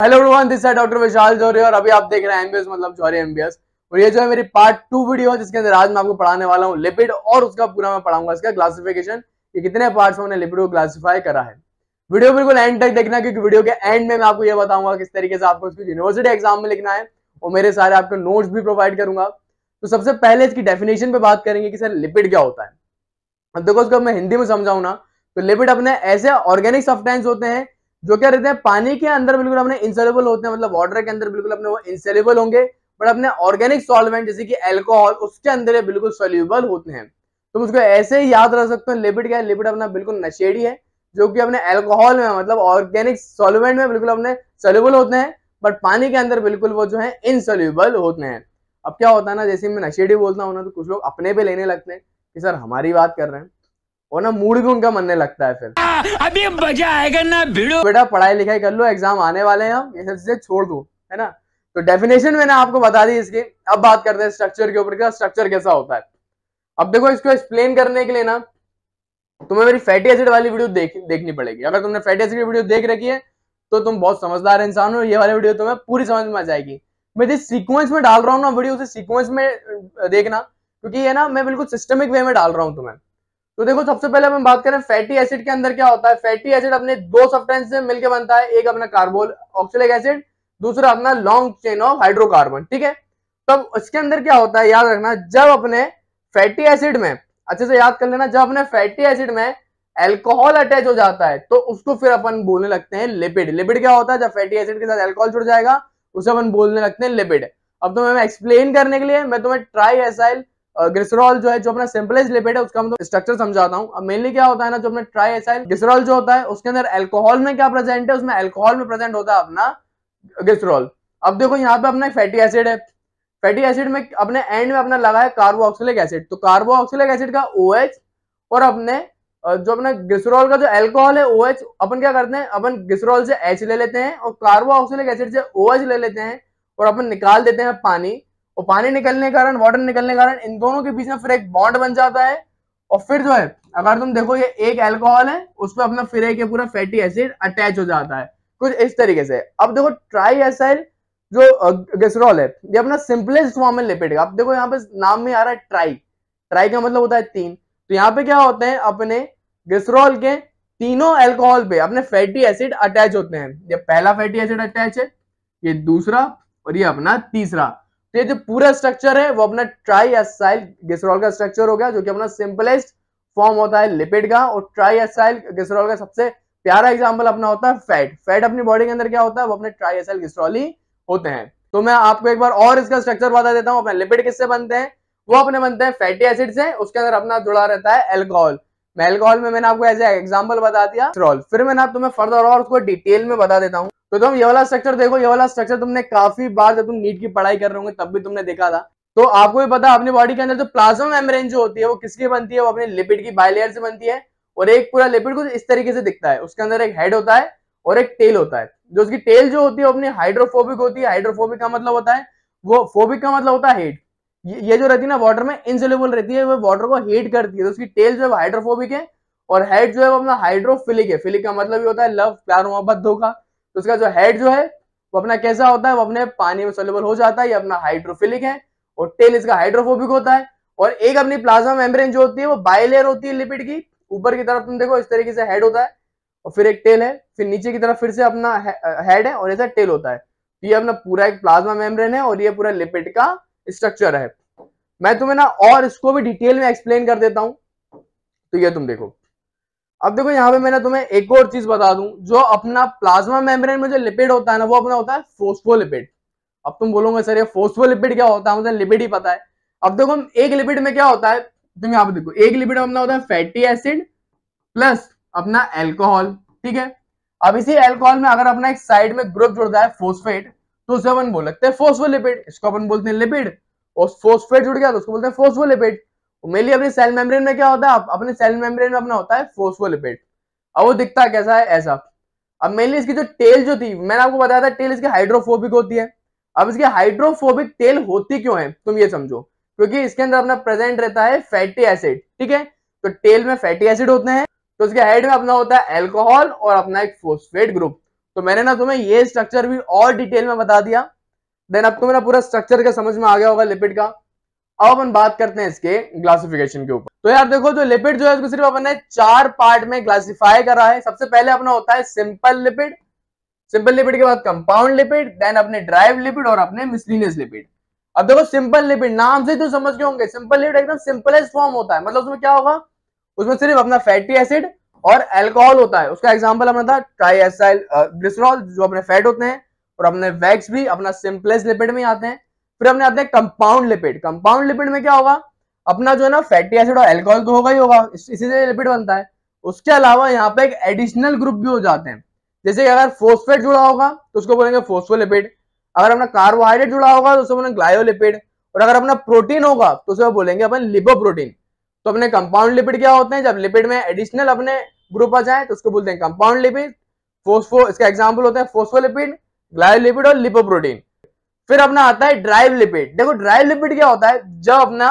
hello everyone this doctor Vishal Johri और अभी आप देख रहे हैं एमबीएस मतलब जौहरी एमबीएस और ये जो है मेरी पार्ट टू वीडियो है जिसके अंदर आज मैं आपको पढ़ाने वाला हूँ लिपिड और उसका पूरा मैं पढ़ाऊंगा इसका क्लासिफिकेशन कि कितने पार्ट में हमने लिपिड को क्लासिफाई करा है वीडियो बिल्कुल एंड तक देखना क्योंकि वीडियो के एंड में मैं आपको ये बताऊंगा किस तरीके से आपको उसकी यूनिवर्सिटी एग्जाम में लिखना है और मेरे सारे आपको नोट्स भी प्रोवाइड करूंगा तो सबसे पहले इसकी डेफिनेशन पे बात करेंगे कि सर लिपिड क्या होता है अब देखो उसको मैं हिंदी में समझाऊ ना तो लिपिड अपने ऐसे ऑर्गेनिक सब्सटेंस होते हैं जो क्या रहते हैं पानी के अंदर बिल्कुल अपने इंसेलेबल होते हैं मतलब वाटर के अंदर बिल्कुल अपने वो इंसेलेबल होंगे बट अपने ऑर्गेनिक सॉल्वेंट जैसे कि एल्कोहल उसके अंदर बिल्कुल सोल्यूबल होते हैं तुम उसको ऐसे ही याद रख सकते हो लिपिड क्या है लिपिड अपना बिल्कुल नशेड़ी है जो कि अपने एल्कोहल में मतलब ऑर्गेनिक सॉल्वेंट में बिल्कुल अपने सोल्यूबल होते हैं बट पानी के अंदर बिल्कुल वो जो है इनसोल्यूबल होते हैं अब क्या होता है ना जैसे मैं नशेड़ी बोलता हूँ ना तो कुछ लोग अपने पे लेने लगते हैं कि सर हमारी बात कर रहे हैं और ना मूड भी उनका मनने लगता है फिर आ, हाँ, अभी मजा आएगा ना भिड़ो बेटा पढ़ाई लिखाई कर लो एग्जाम आने वाले हैं हम ये सब चीजें छोड़ दो है ना तो डेफिनेशन मैंने आपको बता दी इसकी अब बात करते हैं स्ट्रक्चर के ऊपर का स्ट्रक्चर कैसा होता है अब देखो इसको एक्सप्लेन करने के लिए ना तुम्हें मेरी फैटी एसिड वाली वीडियो देख, देखनी पड़ेगी अगर तुमने फैटी एसिड की वीडियो देख रखी है तो तुम बहुत समझदार इंसान हो ये वाली वीडियो तुम्हें पूरी समझ में आ जाएगी मैं जिस सीक्वेंस में डाल रहा हूँ ना वीडियो उसे सीक्वेंस में देखना क्योंकि ये ना मैं बिल्कुल सिस्टमिक वे में डाल रहा हूँ तुम्हें तो देखो सबसे पहले हम बात करें फैटी एसिड के अंदर क्या होता है फैटी एसिड अपने दो सब्सटेंस से मिलकर बनता है एक अपना कार्बोल ऑक्सीलिक एसिड दूसरा अपना लॉन्ग चेन ऑफ हाइड्रोकार्बन ठीक है तब इसके अंदर क्या होता है याद रखना जब अपने फैटी एसिड में अच्छे से याद कर लेना जब अपने फैटी एसिड में एल्कोहल अटैच हो जाता है तो उसको फिर अपन बोलने लगते हैं लिपिड लिपिड क्या होता है जब फैटी एसिड के साथ एल्कोहल जुड़ जाएगा उसे अपन बोलने लगते हैं लिपिड अब तुम्हें तो एक्सप्लेन करने के लिए मैं तुम्हें ट्राई एसाइल ग्रिसरॉल जो है जो अपना सिंपलाइज लिपिड है उसका मतलब स्ट्रक्चर समझाता हूँ मेनली क्या होता है ना जो अपना ट्राई एसाइल ग्रिसरॉल जो होता है उसके अंदर एल्कोहल में क्या प्रेजेंट है उसमें एल्कोहल में प्रेजेंट होता है अपना ग्रिसरॉल अब देखो यहाँ पे अपना फैटी एसिड है फैटी एसिड में अपने एंड में अपना लगा है कार्बोक्सिलिक एसिड तो कार्बोक्सिलिक एसिड का ओ OH और अपने जो अपना ग्रिसरॉल का जो एल्कोहल है ओ OH, अपन क्या करते हैं अपन ग्रिसरॉल से एच ले लेते हैं और कार्बोक्सिलिक एसिड से ओ OH ले लेते हैं और अपन निकाल देते हैं पानी और पानी निकलने के कारण वाटर निकलने के कारण इन दोनों के बीच में फिर एक बॉन्ड बन जाता है और फिर जो है अगर तुम देखो ये एक एल्कोहल है उस पर अपना फिर एक पूरा फैटी एसिड अटैच हो जाता है कुछ इस तरीके से अब देखो ट्राई एसाइल जो गैसरॉल है ये अपना सिंपलेस्ट फॉर्म में लिपिड अब देखो यहाँ पे नाम में आ रहा है ट्राई ट्राई का मतलब होता है तीन तो यहाँ पे क्या होते हैं अपने गैसरॉल के तीनों एल्कोहल पे अपने फैटी एसिड अटैच होते हैं ये पहला फैटी एसिड अटैच है ये दूसरा और ये अपना तीसरा तो ये जो पूरा स्ट्रक्चर है वो अपना ट्राई एसाइल गैसरॉल का स्ट्रक्चर हो गया जो कि अपना सिंपलेस्ट फॉर्म होता है लिपिड का और ट्राई एसाइल गैसरॉल का सबसे प्यारा एग्जाम्पल अपना होता है फैट फैट अपनी बॉडी के अंदर क्या होता है वो अपने ट्राई एसाइल गैसरॉल ही होते हैं तो मैं आपको एक बार और इसका स्ट्रक्चर बता देता हूँ अपने लिपिड किससे बनते हैं वो अपने बनते हैं फैटी एसिड से उसके अंदर अपना जुड़ा रहता है एल्कोहल मैं एल्कोहल में मैंने आपको एज एग्जाम्पल बता दिया फिर मैंने तुम्हें फर्दर और उसको डिटेल में बता देता हूँ तो तुम ये वाला स्ट्रक्चर देखो ये वाला स्ट्रक्चर तुमने काफी बार जब तुम नीट की पढ़ाई कर रहे होंगे तब भी तुमने देखा था तो आपको भी पता अपनी बॉडी के अंदर जो प्लाज्मा मेम्ब्रेन जो होती है वो किसकी बनती है वो अपने लिपिड की बायलेयर से बनती है और एक पूरा लिपिड कुछ इस तरीके से दिखता है उसके अंदर एक हेड होता है और एक टेल होता है जो उसकी टेल जो होती है अपनी हाइड्रोफोबिक होती है हाइड्रोफोबिक का मतलब होता है वो फोबिक का मतलब होता है हेट ये जो रहती है ना वाटर में इनसेलेबल रहती है वो वाटर को हीट करती है तो उसकी टेल जो है हाइड्रोफोबिक है और हेड जो है वो अपना हाइड्रोफिलिक है फिलिक का मतलब ये होता है लव प्यार मोहब्बत धोखा तो इसका जो हेड जो है वो अपना कैसा होता है वो अपने पानी में सोलेबल हो जाता है ये अपना हाइड्रोफिलिक है और टेल इसका हाइड्रोफोबिक होता है और एक अपनी प्लाज्मा मेम्ब्रेन जो होती है वो बायलेयर होती है लिपिड की ऊपर की तरफ तुम देखो इस तरीके से हेड होता है और फिर एक टेल है फिर नीचे की तरफ फिर से अपना हेड है और ऐसा टेल होता है तो ये अपना पूरा एक प्लाज्मा मेम्ब्रेन है और ये पूरा लिपिड का स्ट्रक्चर है मैं तुम्हें ना और इसको भी डिटेल में एक्सप्लेन कर देता हूं तो ये तुम देखो अब देखो यहाँ पे मैंने तुम्हें एक और चीज बता दूं जो अपना प्लाज्मा मेम्ब्रेन में जो लिपिड होता है ना वो अपना होता है फोस्फोलिपिड अब तुम बोलोगे सर ये फोस्फोलिपिड क्या होता है मुझे लिपिड ही पता है अब देखो हम एक लिपिड में क्या होता है तुम यहाँ पे देखो एक लिपिड अपना होता है फैटी एसिड प्लस अपना एल्कोहल ठीक है अब इसी एल्कोहल में अगर अपना एक साइड में ग्रुप जुड़ता है फोस्फेट तो उसे अपन बोल सकते हैं फोस्फोलिपिड इसको अपन बोलते हैं लिपिड और फोस्फेट जुड़ गया तो उसको बोलते हैं फोस्फोलिपिड मेनली अपनी सेल मेम्ब्रेन में क्या होता है अपने सेल मेम्ब्रेन में अपना होता है फोस्फोलिपिड अब वो दिखता है कैसा है ऐसा अब मेनली इसकी जो टेल जो थी मैंने आपको बताया था टेल इसकी हाइड्रोफोबिक होती है अब इसकी हाइड्रोफोबिक टेल होती क्यों है तुम ये समझो क्योंकि इसके अंदर अपना प्रेजेंट रहता है फैटी एसिड ठीक है तो टेल में फैटी एसिड होते हैं तो उसके हेड में अपना होता है एल्कोहल और अपना एक फोस्फेट ग्रुप तो मैंने ना तुम्हें ये स्ट्रक्चर भी और डिटेल में बता दिया देन अब तुम्हें ना पूरा स्ट्रक्चर का समझ में आ गया होगा लिपिड का अब अपन बात करते हैं इसके क्लासिफिकेशन के ऊपर तो यार देखो जो लिपिड जो है उसको सिर्फ अपन ने चार पार्ट में क्लासिफाई करा है सबसे पहले अपना होता है सिंपल लिपिड सिंपल लिपिड के बाद कंपाउंड लिपिड देन अपने ड्राइव लिपिड और अपने मिसलिनियस लिपिड अब देखो सिंपल लिपिड नाम से तो समझ के होंगे सिंपल लिपिड एकदम सिंपलेस्ट फॉर्म होता है मतलब उसमें क्या होगा उसमें सिर्फ अपना फैटी एसिड और एल्कोहल होता है उसका एग्जाम्पल अपना था ट्राई एसाइल ग्लिसरॉल जो अपने फैट होते हैं और अपने वैक्स भी अपना सिंपलेस्ट लिपिड में आते हैं फिर हमने आते हैं कंपाउंड लिपिड कंपाउंड लिपिड में क्या होगा अपना जो है ना फैटी एसिड और एल्कोहल तो होगा ही होगा इसी से लिपिड बनता है उसके अलावा यहाँ पे एक एडिशनल ग्रुप भी हो जाते हैं जैसे कि अगर फोस्फेट जुड़ा होगा तो उसको बोलेंगे फोस्फोलिपिड अगर अपना कार्बोहाइड्रेट जुड़ा होगा तो उसको बोलेंगे ग्लायोलिपिड और अगर अपना प्रोटीन होगा तो उसको बोलेंगे अपन प्रोटीन तो अपने कंपाउंड लिपिड क्या होते हैं जब लिपिड में एडिशनल अपने ग्रुप आ जाए तो उसको बोलते हैं कंपाउंड लिपिड फोस्फो इसका एग्जाम्पल होता है फोस्फोलिपिड ग्लायोलिपिड और लिपो प्रोटीन फिर अपना आता है ड्राइव लिपिड देखो ड्राइव लिपिड क्या होता है जब अपना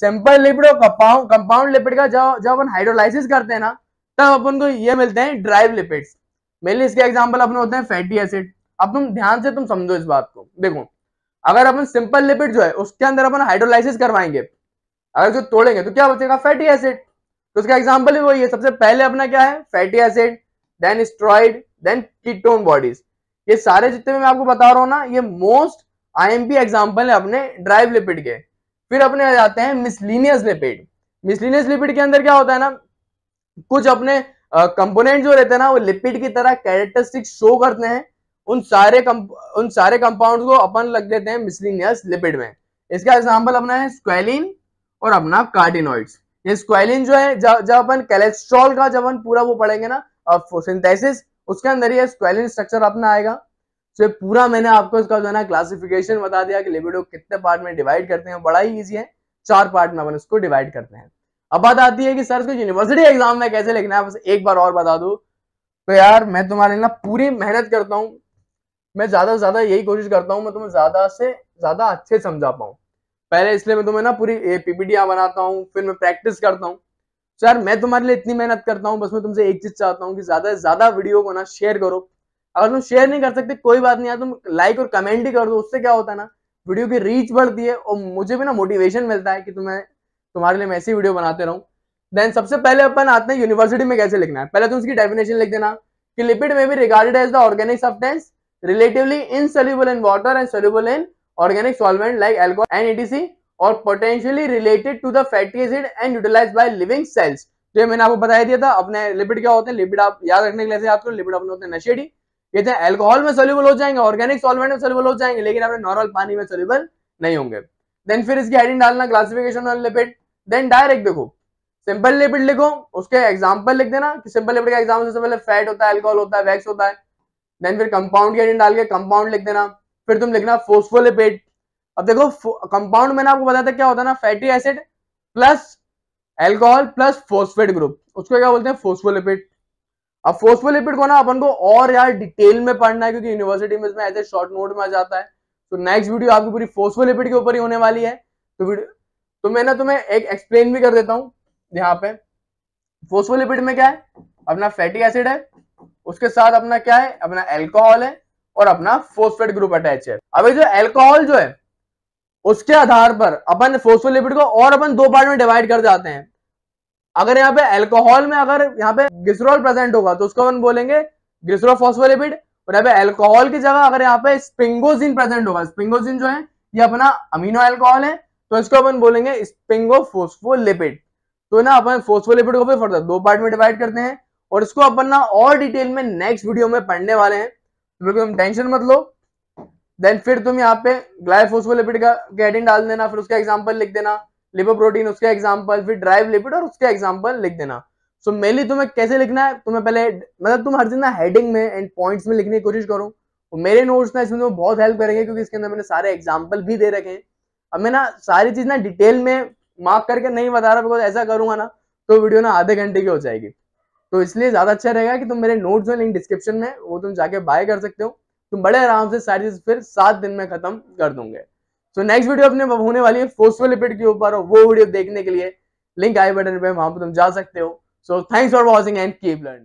सिंपल लिपिड और कंपाउंड कंपाउंड लिपिड का जब जब अपन हाइड्रोलाइसिस करते हैं ना तब अपन को ये मिलते हैं ड्राइव लिपिड्स मेनली इसके एग्जाम्पल अपने होते हैं फैटी एसिड अब तुम ध्यान से तुम समझो इस बात को देखो अगर अपन सिंपल लिपिड जो है उसके अंदर अपन हाइड्रोलाइसिस करवाएंगे अगर जो तोड़ेंगे तो क्या बचेगा फैटी एसिड तो उसका एग्जाम्पल ही वही है सबसे पहले अपना क्या है fatty acid then steroid then ketone bodies ये सारे जितने मैं आपको बता रहा हूँ ना ये मोस्ट आईएमपी एग्जांपल है अपने ड्राइव लिपिड के फिर अपने आ जाते हैं मिसलिनियस लिपिड मिसलिनियस लिपिड के अंदर क्या होता है ना कुछ अपने कंपोनेंट जो रहते हैं ना वो लिपिड की तरह कैरेक्टरिस्टिक शो करते हैं उन सारे उन सारे कंपाउंड को अपन लग देते हैं मिसलिनियस लिपिड में इसका एग्जाम्पल अपना है स्क्वेलिन और अपना कार्डिनोइड्स ये स्क्वेलिन जो है जब अपन कैलेस्ट्रॉल का जब अपन पूरा वो पढ़ेंगे ना सिंथेसिस उसके अंदर ये स्क्वेलिन स्ट्रक्चर अपना आएगा सो पूरा मैंने आपको इसका जो है ना क्लासिफिकेशन बता दिया कि लिबिडो कितने पार्ट में डिवाइड करते हैं बड़ा ही ईजी है चार पार्ट में अपन उसको डिवाइड करते हैं अब बात आती है कि सर इसको यूनिवर्सिटी एग्जाम में कैसे लिखना है बस एक बार और बता दू तो यार मैं तुम्हारे ना पूरी मेहनत करता हूँ मैं ज्यादा से ज्यादा यही कोशिश करता हूँ मैं तुम्हें ज्यादा से ज्यादा अच्छे समझा पाऊँ पहले इसलिए मैं तुम्हें ना पूरी पीपीडियाँ बनाता हूँ फिर मैं प्रैक्टिस करता हूँ सर मैं तुम्हारे लिए इतनी मेहनत करता हूँ बस मैं तुमसे एक चीज चाहता हूँ कि ज्यादा से ज्यादा वीडियो को ना शेयर करो अगर तुम शेयर नहीं कर सकते कोई बात नहीं यार तुम लाइक और कमेंट ही कर दो उससे क्या होता है ना वीडियो की रीच बढ़ती है और मुझे भी ना मोटिवेशन मिलता है कि तुम्हें तुम्हारे लिए मैं ऐसी वीडियो बनाते रहूं देन सबसे पहले अपन आते हैं यूनिवर्सिटी में कैसे लिखना है पहले तुम तो उसकी डेफिनेशन लिख देना कि लिपिड में भी regarded as the organic substance in insoluble in water and soluble in organic solvent like alcohol and etc और potentially related to the fatty acid and utilize by living cells तो ये मैंने आपको बताया दिया था अपने लिपिड क्या होते हैं लिपिड आप याद रखने के लिए याद करो लिपिड अपने होते हैं नशेड़ी कहते हैं एल्कोहल में सोल्यूबल हो जाएंगे ऑर्गेनिक सॉल्वेंट में सोल्यूबल हो जाएंगे लेकिन अपने नॉर्मल पानी में सोल्यूबल नहीं होंगे देन फिर इसकी हेडिंग डालना classification on lipid then direct देखो सिंपल लिपिड लिखो उसके एग्जाम्पल लिख देना कि सिंपल लिपिड का एग्जाम्पल सबसे पहले फैट होता है एल्कोहल होता है वैक्स होता है देन फिर कंपाउंड की हेडिंग डाल के कंपाउंड लिख देना फिर तुम लिखना फोस्फोलिपिड अब देखो कंपाउंड मैंने आपको बताया था क्या होता है ना fatty acid plus alcohol plus phosphate group उसको क्या बोलते हैं फोस्फोलिपिड अब फोस्फोलिपिड को ना अपन को और यार डिटेल में पढ़ना है क्योंकि यूनिवर्सिटी में इसमें शॉर्ट नोट में आ जाता है तो नेक्स्ट वीडियो आपकी पूरी फोस्फोलिपिड के ऊपर ही होने वाली है तो वीडियो तो मैं ना तुम्हें एक एक्सप्लेन भी कर देता हूँ यहाँ पे फोस्फोलिपिड में क्या है अपना फैटी एसिड है उसके साथ अपना क्या है अपना एल्कोहल है और अपना फोस्फेट ग्रुप अटैच है अब जो एल्कोहल जो है उसके आधार पर अपन फोस्फोलिपिड को और अपन दो पार्ट में डिवाइड कर जाते हैं अगर यहाँ पे एल्कोहल में अगर यहाँ पे ग्लिसरॉल प्रेजेंट होगा तो उसको हम बोलेंगे ग्लिसरोफॉस्फोलिपिड और यहाँ पे एल्कोहल की जगह अगर यहाँ पे स्पिंगोजिन प्रेजेंट होगा स्पिंगोजिन जो है ये अपना अमीनो एल्कोहल है तो इसको अपन बोलेंगे स्पिंगोफोस्फोलिपिड तो ना अपन फोस्फोलिपिड को भी फर्दर दो पार्ट में डिवाइड करते हैं और इसको अपन ना और डिटेल में नेक्स्ट वीडियो में पढ़ने वाले हैं तो बिल्कुल तुम टेंशन मत लो देन फिर तुम यहाँ पे ग्लाइफोस्फोलिपिड का कैडिन डाल देना फिर उसका एग्जाम्पल लिख देना लिपोप्रोटीन उसका एग्जाम्पल फिर ड्राइव लिपिड और उसका एग्जाम्पल लिख देना सो so, मेनली तुम्हें कैसे लिखना है तुम्हें पहले मतलब तुम हर दिन ना हेडिंग में एंड पॉइंट्स में लिखने की कोशिश करो तो मेरे नोट्स ना इसमें तुम्हें तो बहुत हेल्प करेंगे क्योंकि इसके अंदर मैंने सारे एग्जाम्पल भी दे रखे हैं अब मैं ना सारी चीज़ ना डिटेल में मार्क करके नहीं बता रहा बिकॉज ऐसा करूंगा ना तो वीडियो ना आधे घंटे की हो जाएगी तो इसलिए ज़्यादा अच्छा रहेगा कि तुम मेरे नोट्स में लिंक डिस्क्रिप्शन में वो तुम जाके बाय कर सकते हो तुम बड़े आराम से सारी चीज़ फिर सात दिन में ख़त्म कर दूंगे तो नेक्स्ट वीडियो अपने होने वाली है फोस्फोलिपिड के ऊपर वो वीडियो देखने के लिए लिंक आई बटन पे वहां पर तुम जा सकते हो so thanks for watching and keep learning